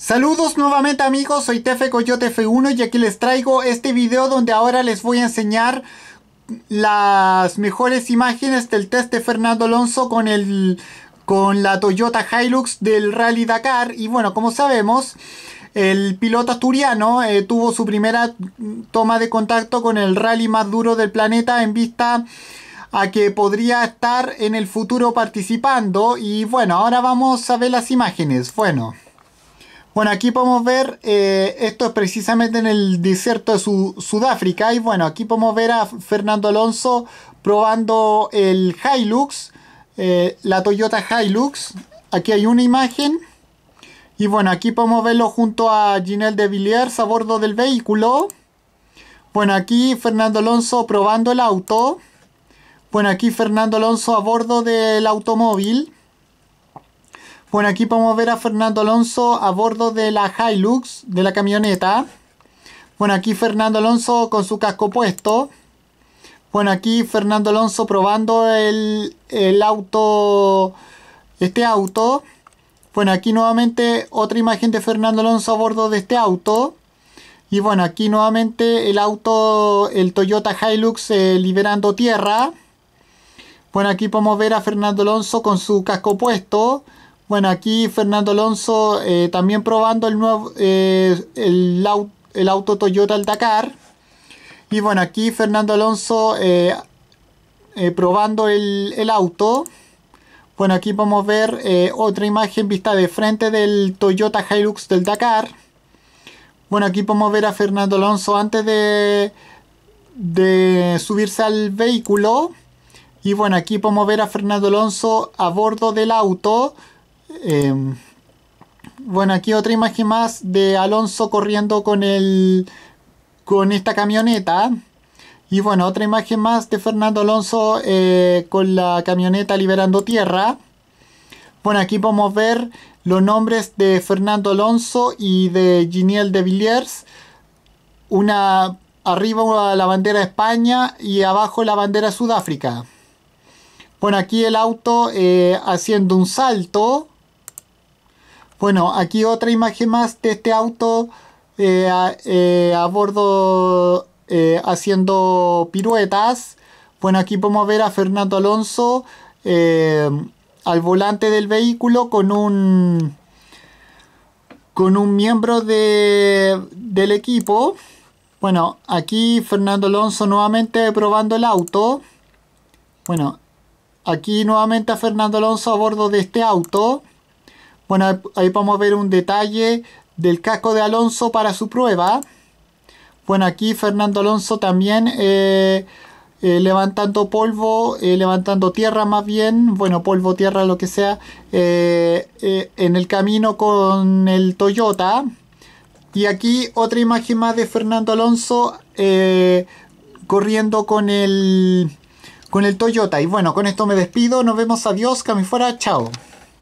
Saludos nuevamente amigos, soy Tefe Coyote F1 y aquí les traigo este video donde ahora les voy a enseñar las mejores imágenes del test de Fernando Alonso con el con la Toyota Hilux del Rally Dakar y bueno, como sabemos, el piloto asturiano eh, tuvo su primera toma de contacto con el rally más duro del planeta en vista a que podría estar en el futuro participando y bueno, ahora vamos a ver las imágenes. Bueno, bueno, aquí podemos ver, eh, esto es precisamente en el desierto de Sudáfrica. Y bueno, aquí podemos ver a Fernando Alonso probando el Hilux, eh, la Toyota Hilux. Aquí hay una imagen. Y bueno, aquí podemos verlo junto a Ginelle de Villiers a bordo del vehículo. Bueno, aquí Fernando Alonso probando el auto. Bueno, aquí Fernando Alonso a bordo del automóvil. Bueno, aquí podemos ver a Fernando Alonso a bordo de la Hilux, de la camioneta. Bueno, aquí Fernando Alonso con su casco puesto. Bueno, aquí Fernando Alonso probando el, auto, este auto. Bueno, aquí nuevamente otra imagen de Fernando Alonso a bordo de este auto. Y bueno, aquí nuevamente el auto, el Toyota Hilux eh, liberando tierra. Bueno, aquí podemos ver a Fernando Alonso con su casco puesto. Bueno, aquí Fernando Alonso eh, también probando el nuevo eh, el, auto, el, auto Toyota al Dakar. Y bueno, aquí Fernando Alonso eh, probando el, auto. Bueno, aquí podemos ver otra imagen vista de frente del Toyota Hilux del Dakar. Bueno, aquí podemos ver a Fernando Alonso antes de, de subirse al vehículo. Y bueno, aquí podemos ver a Fernando Alonso a bordo del auto Em, bueno, aquí otra imagen más de Alonso corriendo con con esta camioneta. Y bueno, otra imagen más de Fernando Alonso eh, con la camioneta liberando tierra. Bueno, aquí podemos ver los nombres de Fernando Alonso y de Giniel de Villiers. Una arriba la bandera España y abajo la bandera Sudáfrica. Bueno, aquí el auto eh, haciendo un salto. Bueno, aquí otra imagen más de este auto eh, eh, a, bordo eh, haciendo piruetas. Bueno, aquí podemos ver a Fernando Alonso al volante del vehículo con un con un miembro del equipo. Bueno, aquí Fernando Alonso nuevamente probando el auto. Bueno, aquí nuevamente a Fernando Alonso a bordo de este auto. Bueno, ahí podemos ver un detalle del casco de Alonso para su prueba. Bueno, aquí Fernando Alonso también eh, eh, levantando polvo, eh, levantando tierra más bien, bueno, polvo, tierra, lo que sea, en el camino con el Toyota. Y aquí otra imagen más de Fernando Alonso corriendo con el, con el Toyota. Y bueno, con esto me despido, nos vemos, adiós, que fuera, chao.